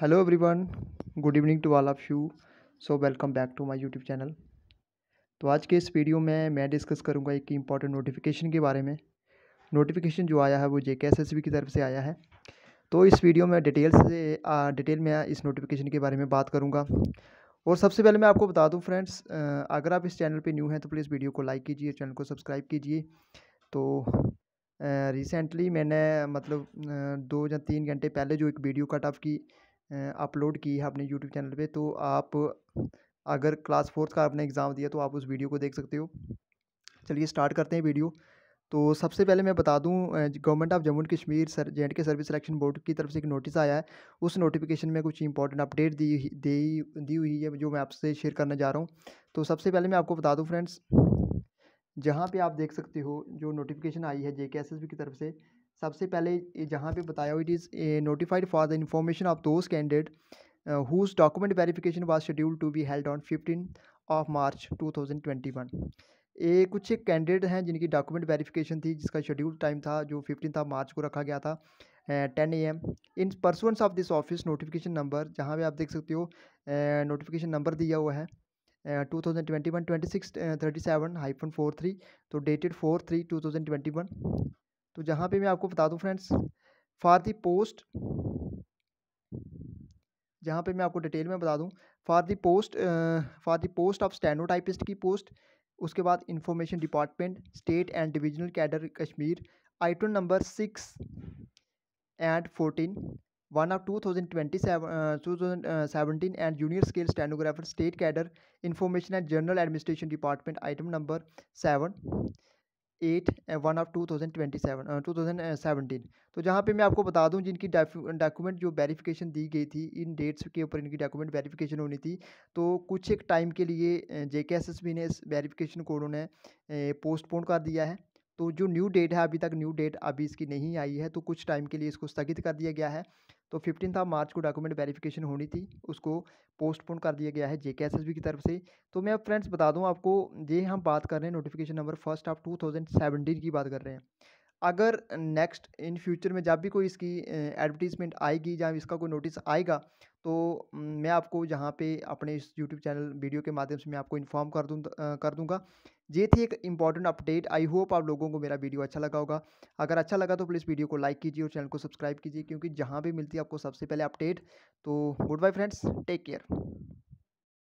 hello everyone good evening to all of you so welcome back to my YouTube channel तो आज के इस video में मैं डिस्कस करूंगा एक इम्पॉर्टेंट नोटिफिकेशन के बारे में नोटिफिकेशन जो आया है वो जे के की तरफ से आया है तो इस वीडियो में डिटेल से डिटेल में इस नोटिफिकेशन के बारे में बात करूँगा और सबसे पहले मैं आपको बता दूँ फ्रेंड्स अगर आप इस चैनल पर न्यू हैं तो प्लीज़ वीडियो को लाइक कीजिए चैनल को सब्सक्राइब कीजिए तो रिसेंटली मैंने मतलब दो या तीन घंटे पहले जो एक वीडियो कट ऑफ की अपलोड की है अपने यूट्यूब चैनल पे तो आप अगर क्लास फोर्थ का आपने एग्ज़ाम दिया तो आप उस वीडियो को देख सकते हो चलिए स्टार्ट करते हैं वीडियो तो सबसे पहले मैं बता दूं government of Jammu and Kashmir sir J K service selection board की तरफ से एक नोटिस आया है उस नोटिफिकेशन में कुछ इंपॉर्टेंट अपडेट दी दी दी हुई है जो मैं आपसे शेयर करने जा रहा हूँ तो सबसे पहले मैं आपको बता दूँ फ्रेंड्स जहाँ पे आप देख सकते हो जो नोटिफिकेशन आई है जे की तरफ से सबसे पहले जहाँ पे बताया it is a notified for the information of those candidate whose document verification was schedule to be held on fifteen of March two thousand twenty one ये कुछ एक कैंडिडेट हैं जिनकी डॉक्यूमेंट वेरीफिकेशन थी जिसका शेड्यूल टाइम था जो fifteen of मार्च को रखा गया था ten A M in persons of this office notification number जहाँ पे आप देख सकते हो नोटिफिकेशन नंबर दिया हुआ है two thousand twenty one twenty six thirty seven hyphen four three तो dated four three two thousand twenty one तो जहाँ पे मैं आपको बता दूँ फ्रेंड्स फॉर दी पोस्ट जहाँ पे मैं आपको डिटेल में बता दूँ for the post for the post of stenotypist की पोस्ट उसके बाद information department state and divisional cadre Kashmir item number six and fourteen one of two thousand twenty two thousand seventeen and junior scale stenographer state cadre information and general administration department item number seven eight one of two thousand twenty seven two thousand seventeen तो जहाँ पे मैं आपको बता दूँ जिनकी document जो verification दी गई थी इन डेट्स के ऊपर इनकी डॉक्यूमेंट वेरिफिकेशन होनी थी तो कुछ एक टाइम के लिए जे के एस एस बी ने इस वेरिफिकेशन को उन्होंने पोस्टपोन कर दिया है तो जो न्यू डेट है अभी तक न्यू डेट अभी इसकी नहीं आई है तो कुछ टाइम के लिए इसको स्थगित कर दिया गया है तो फिफ्टीन ऑफ मार्च को डॉक्यूमेंट वेरिफिकेशन होनी थी उसको पोस्टपोन कर दिया गया है जे की तरफ से तो मैं अब फ्रेंड्स बता दूं आपको ये हम बात कर रहे हैं notification number first of two की बात कर रहे हैं अगर नेक्स्ट इन फ्यूचर में जब भी कोई इसकी एडवर्टीज़मेंट आएगी या इसका कोई नोटिस आएगा तो मैं आपको जहाँ पे अपने इस यूट्यूब चैनल वीडियो के माध्यम से मैं आपको इन्फॉर्म कर दूँ कर दूँगा ये थी एक इंपॉर्टेंट अपडेट आई होप आप लोगों को मेरा वीडियो अच्छा लगा होगा अगर अच्छा लगा तो प्लीज़ वीडियो को लाइक कीजिए और चैनल को सब्सक्राइब कीजिए क्योंकि जहाँ भी मिलती है आपको सबसे पहले अपडेट तो good bye friends take care